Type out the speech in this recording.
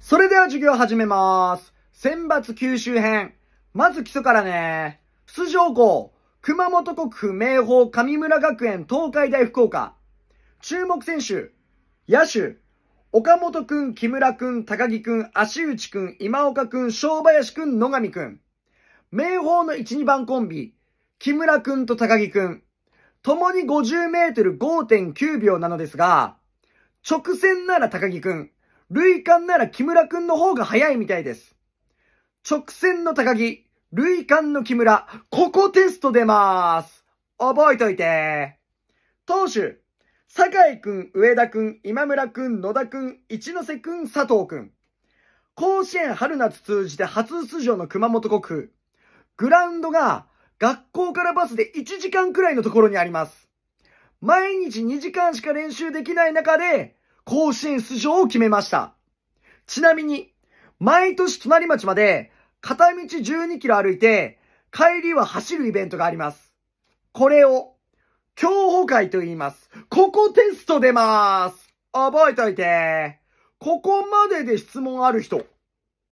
それでは授業始めます。選抜九州編。まず基礎からね。出場校、熊本国府明豊上村学園東海大福岡。注目選手、野手、岡本くん、木村くん、高木くん、足内くん、今岡くん、正林くん、野上くん。明豊の1、2番コンビ、木村くんと高木くん。共に50メートル5.9秒なのですが、直線なら高木くん。類間なら木村くんの方が早いみたいです。直線の高木、類間の木村、ここテスト出ます。覚えといて。投手、酒井くん、上田くん、今村くん、野田くん、一ノ瀬くん、佐藤くん。甲子園春夏通じて初出場の熊本国グラウンドが学校からバスで1時間くらいのところにあります。毎日2時間しか練習できない中で、甲子園出場を決めました。ちなみに、毎年隣町まで片道12キロ歩いて、帰りは走るイベントがあります。これを、競歩会と言います。ここテスト出ます。覚えといて。ここまでで質問ある人。